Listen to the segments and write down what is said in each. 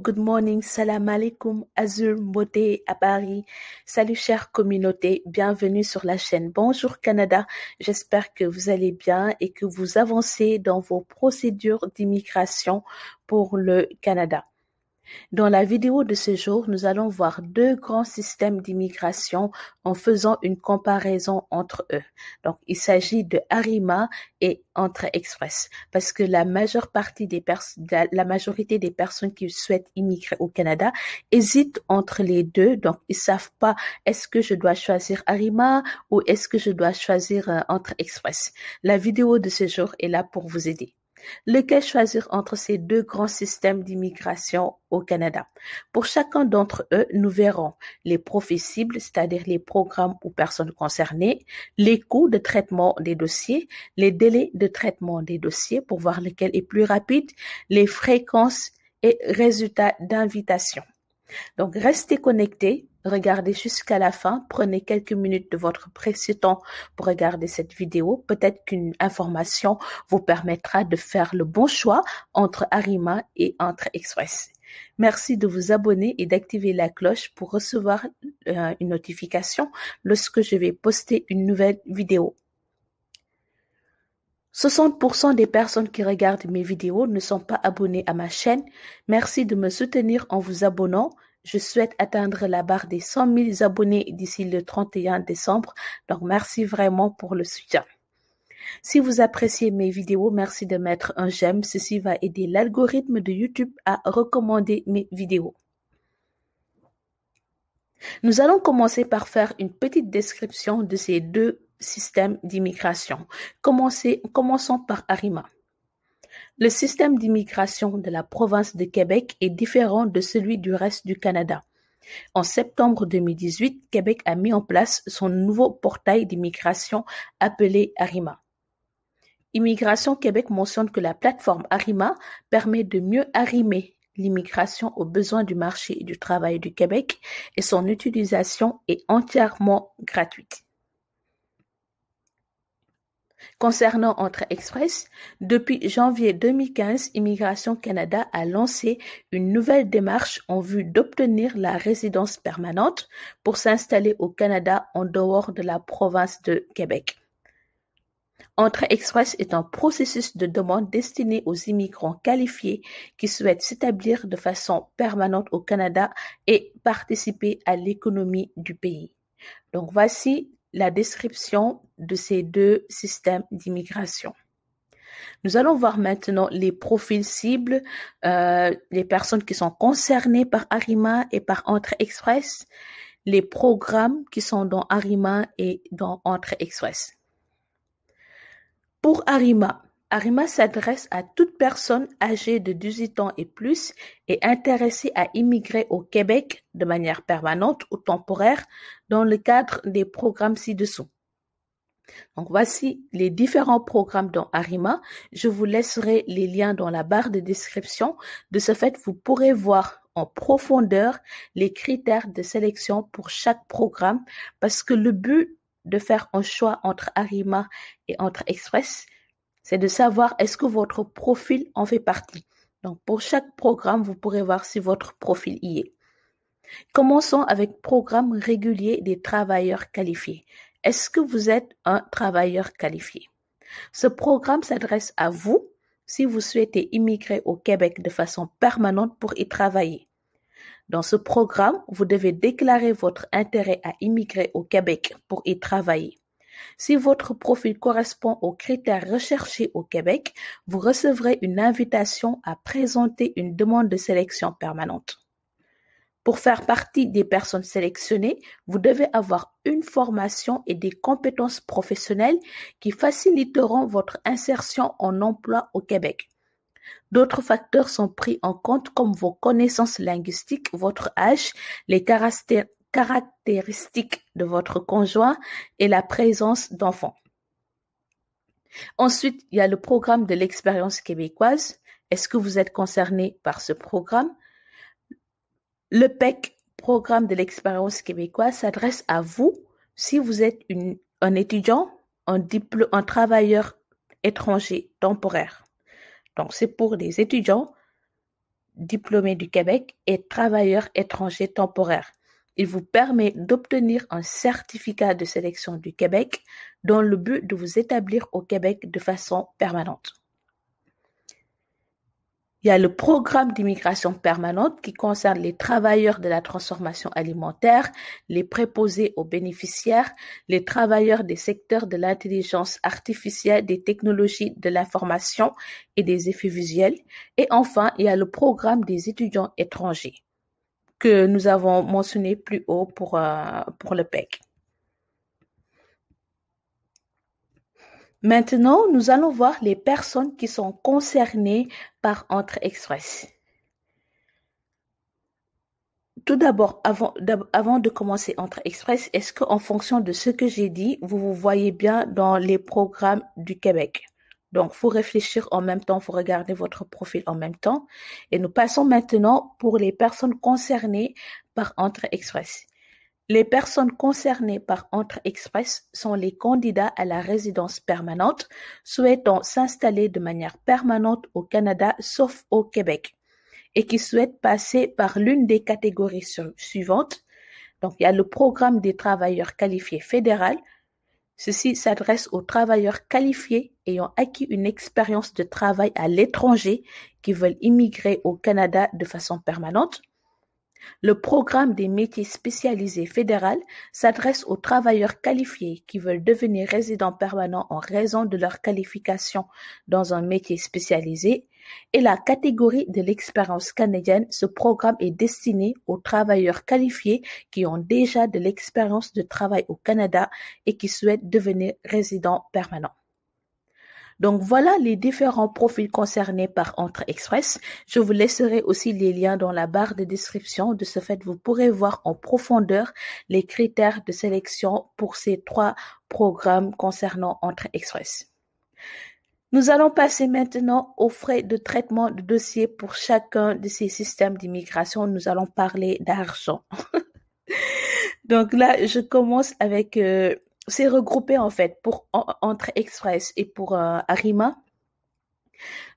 good morning, salam alaikum, Azul à Paris. Salut chère communauté, bienvenue sur la chaîne Bonjour Canada. J'espère que vous allez bien et que vous avancez dans vos procédures d'immigration pour le Canada. Dans la vidéo de ce jour, nous allons voir deux grands systèmes d'immigration en faisant une comparaison entre eux. Donc, il s'agit de Arima et Entre Express, parce que la majeure partie des la majorité des personnes qui souhaitent immigrer au Canada hésitent entre les deux. Donc, ils savent pas est-ce que je dois choisir Arima ou est-ce que je dois choisir euh, Entre Express. La vidéo de ce jour est là pour vous aider. Lequel choisir entre ces deux grands systèmes d'immigration au Canada? Pour chacun d'entre eux, nous verrons les profits cibles, c'est-à-dire les programmes ou personnes concernées, les coûts de traitement des dossiers, les délais de traitement des dossiers pour voir lequel est plus rapide, les fréquences et résultats d'invitation. Donc, restez connectés Regardez jusqu'à la fin, prenez quelques minutes de votre précieux temps pour regarder cette vidéo. Peut-être qu'une information vous permettra de faire le bon choix entre Arima et entre Express. Merci de vous abonner et d'activer la cloche pour recevoir euh, une notification lorsque je vais poster une nouvelle vidéo. 60% des personnes qui regardent mes vidéos ne sont pas abonnées à ma chaîne. Merci de me soutenir en vous abonnant je souhaite atteindre la barre des 100 000 abonnés d'ici le 31 décembre. Donc, merci vraiment pour le soutien. Si vous appréciez mes vidéos, merci de mettre un j'aime. Ceci va aider l'algorithme de YouTube à recommander mes vidéos. Nous allons commencer par faire une petite description de ces deux systèmes d'immigration. Commençons par Arima. Le système d'immigration de la province de Québec est différent de celui du reste du Canada. En septembre 2018, Québec a mis en place son nouveau portail d'immigration appelé Arima. Immigration Québec mentionne que la plateforme Arima permet de mieux arrimer l'immigration aux besoins du marché et du travail du Québec et son utilisation est entièrement gratuite. Concernant entre Express, depuis janvier 2015, Immigration Canada a lancé une nouvelle démarche en vue d'obtenir la résidence permanente pour s'installer au Canada en dehors de la province de Québec. Entre Express est un processus de demande destiné aux immigrants qualifiés qui souhaitent s'établir de façon permanente au Canada et participer à l'économie du pays. Donc voici la description de ces deux systèmes d'immigration. Nous allons voir maintenant les profils cibles, euh, les personnes qui sont concernées par Arima et par Entre Express, les programmes qui sont dans Arima et dans Entre Express. Pour Arima, Arima s'adresse à toute personne âgée de 18 ans et plus et intéressée à immigrer au Québec de manière permanente ou temporaire dans le cadre des programmes ci-dessous. Donc voici les différents programmes dans Arima. Je vous laisserai les liens dans la barre de description. De ce fait, vous pourrez voir en profondeur les critères de sélection pour chaque programme parce que le but de faire un choix entre Arima et entre Express, c'est de savoir est-ce que votre profil en fait partie. Donc, pour chaque programme, vous pourrez voir si votre profil y est. Commençons avec programme régulier des travailleurs qualifiés. Est-ce que vous êtes un travailleur qualifié? Ce programme s'adresse à vous si vous souhaitez immigrer au Québec de façon permanente pour y travailler. Dans ce programme, vous devez déclarer votre intérêt à immigrer au Québec pour y travailler. Si votre profil correspond aux critères recherchés au Québec, vous recevrez une invitation à présenter une demande de sélection permanente. Pour faire partie des personnes sélectionnées, vous devez avoir une formation et des compétences professionnelles qui faciliteront votre insertion en emploi au Québec. D'autres facteurs sont pris en compte comme vos connaissances linguistiques, votre âge, les caractères caractéristiques de votre conjoint et la présence d'enfants. Ensuite, il y a le programme de l'expérience québécoise. Est-ce que vous êtes concerné par ce programme? Le PEC, programme de l'expérience québécoise, s'adresse à vous si vous êtes une, un étudiant, un, un travailleur étranger temporaire. Donc, c'est pour les étudiants diplômés du Québec et travailleurs étrangers temporaires. Il vous permet d'obtenir un certificat de sélection du Québec dans le but de vous établir au Québec de façon permanente. Il y a le programme d'immigration permanente qui concerne les travailleurs de la transformation alimentaire, les préposés aux bénéficiaires, les travailleurs des secteurs de l'intelligence artificielle, des technologies de l'information et des effets visuels. Et enfin, il y a le programme des étudiants étrangers que nous avons mentionné plus haut pour, euh, pour le PEC. Maintenant, nous allons voir les personnes qui sont concernées par Entre Express. Tout d'abord, avant, avant, de commencer Entre Express, est-ce qu'en fonction de ce que j'ai dit, vous vous voyez bien dans les programmes du Québec? Donc, faut réfléchir en même temps, faut regarder votre profil en même temps. Et nous passons maintenant pour les personnes concernées par Entre Express. Les personnes concernées par Entre Express sont les candidats à la résidence permanente souhaitant s'installer de manière permanente au Canada, sauf au Québec, et qui souhaitent passer par l'une des catégories suivantes. Donc, il y a le programme des travailleurs qualifiés fédéral, Ceci s'adresse aux travailleurs qualifiés ayant acquis une expérience de travail à l'étranger qui veulent immigrer au Canada de façon permanente. Le programme des métiers spécialisés fédéral s'adresse aux travailleurs qualifiés qui veulent devenir résidents permanents en raison de leur qualification dans un métier spécialisé et la catégorie de l'expérience canadienne, ce programme est destiné aux travailleurs qualifiés qui ont déjà de l'expérience de travail au Canada et qui souhaitent devenir résidents permanents. Donc voilà les différents profils concernés par Entre Express. Je vous laisserai aussi les liens dans la barre de description. De ce fait, vous pourrez voir en profondeur les critères de sélection pour ces trois programmes concernant Entre Express. Nous allons passer maintenant aux frais de traitement de dossier pour chacun de ces systèmes d'immigration. Nous allons parler d'argent. Donc là, je commence avec euh, c'est regroupé en fait pour entre Express et pour euh, Arima.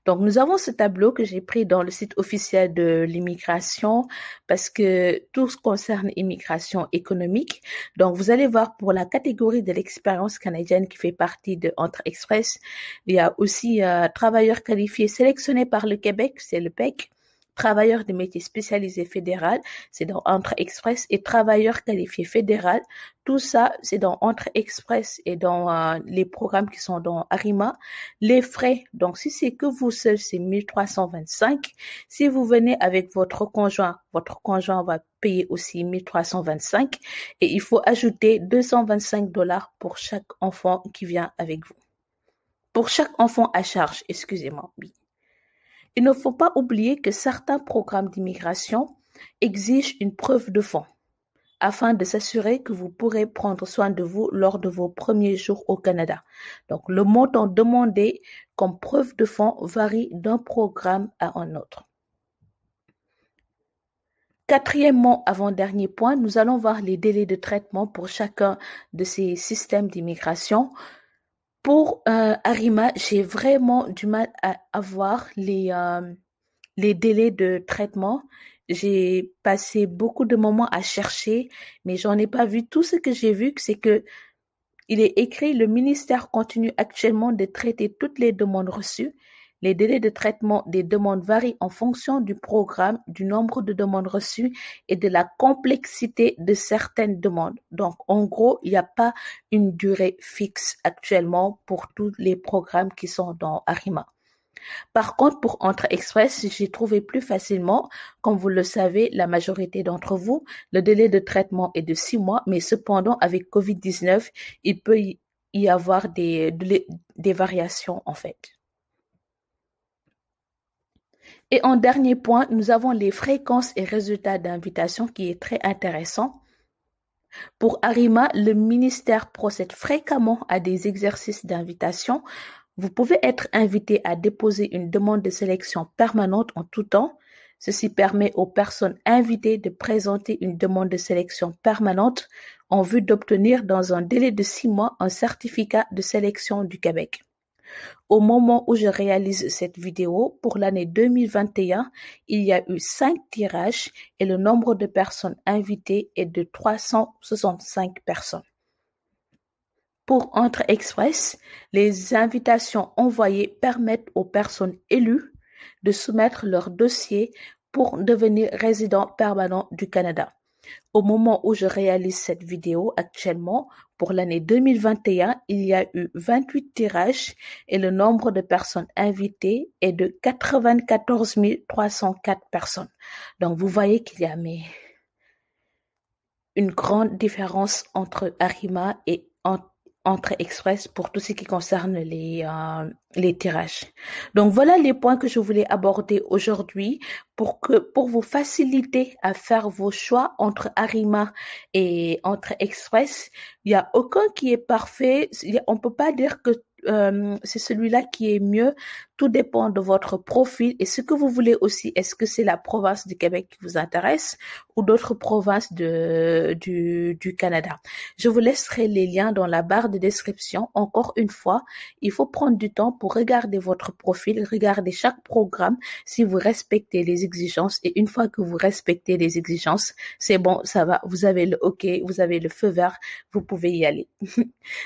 Donc nous avons ce tableau que j'ai pris dans le site officiel de l'immigration parce que tout ce concerne immigration économique. Donc vous allez voir pour la catégorie de l'expérience canadienne qui fait partie de Entre Express, il y a aussi euh, travailleurs qualifiés sélectionnés par le Québec, c'est le PEC. Travailleurs de métiers spécialisés fédéral, c'est dans Entre Express, et travailleurs qualifiés fédéral, tout ça, c'est dans Entre Express et dans euh, les programmes qui sont dans Arima. Les frais, donc si c'est que vous seul, c'est 1325. Si vous venez avec votre conjoint, votre conjoint va payer aussi 1325 et il faut ajouter 225 dollars pour chaque enfant qui vient avec vous. Pour chaque enfant à charge, excusez-moi, oui. Il ne faut pas oublier que certains programmes d'immigration exigent une preuve de fonds, afin de s'assurer que vous pourrez prendre soin de vous lors de vos premiers jours au Canada. Donc, le montant demandé comme preuve de fonds varie d'un programme à un autre. Quatrièmement, avant-dernier point, nous allons voir les délais de traitement pour chacun de ces systèmes d'immigration pour euh, Arima, j'ai vraiment du mal à avoir les, euh, les délais de traitement. J'ai passé beaucoup de moments à chercher, mais j'en ai pas vu. Tout ce que j'ai vu, c'est que il est écrit le ministère continue actuellement de traiter toutes les demandes reçues les délais de traitement des demandes varient en fonction du programme, du nombre de demandes reçues et de la complexité de certaines demandes. Donc, en gros, il n'y a pas une durée fixe actuellement pour tous les programmes qui sont dans Arima. Par contre, pour Entre Express, j'ai trouvé plus facilement, comme vous le savez, la majorité d'entre vous, le délai de traitement est de six mois, mais cependant, avec COVID-19, il peut y avoir des, des variations, en fait. Et en dernier point, nous avons les fréquences et résultats d'invitation qui est très intéressant. Pour Arima, le ministère procède fréquemment à des exercices d'invitation. Vous pouvez être invité à déposer une demande de sélection permanente en tout temps. Ceci permet aux personnes invitées de présenter une demande de sélection permanente en vue d'obtenir dans un délai de six mois un certificat de sélection du Québec. Au moment où je réalise cette vidéo, pour l'année 2021, il y a eu 5 tirages et le nombre de personnes invitées est de 365 personnes. Pour Entre Express, les invitations envoyées permettent aux personnes élues de soumettre leur dossier pour devenir résident permanent du Canada. Au moment où je réalise cette vidéo actuellement, pour l'année 2021, il y a eu 28 tirages et le nombre de personnes invitées est de 94 304 personnes. Donc vous voyez qu'il y a une grande différence entre Arima et entre Express pour tout ce qui concerne les, euh, les tirages. Donc voilà les points que je voulais aborder aujourd'hui pour que pour vous faciliter à faire vos choix entre Arima et entre Express. Il y a aucun qui est parfait. On peut pas dire que euh, c'est celui-là qui est mieux. Tout dépend de votre profil et ce que vous voulez aussi. Est-ce que c'est la province du Québec qui vous intéresse ou d'autres provinces de, du, du Canada? Je vous laisserai les liens dans la barre de description. Encore une fois, il faut prendre du temps pour regarder votre profil, regarder chaque programme si vous respectez les exigences. Et une fois que vous respectez les exigences, c'est bon, ça va. Vous avez le OK, vous avez le feu vert, vous pouvez y aller.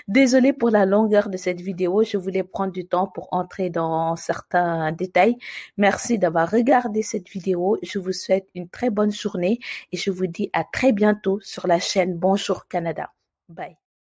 Désolée pour la longueur de cette vidéo je voulais prendre du temps pour entrer dans certains détails. Merci d'avoir regardé cette vidéo. Je vous souhaite une très bonne journée et je vous dis à très bientôt sur la chaîne Bonjour Canada. Bye.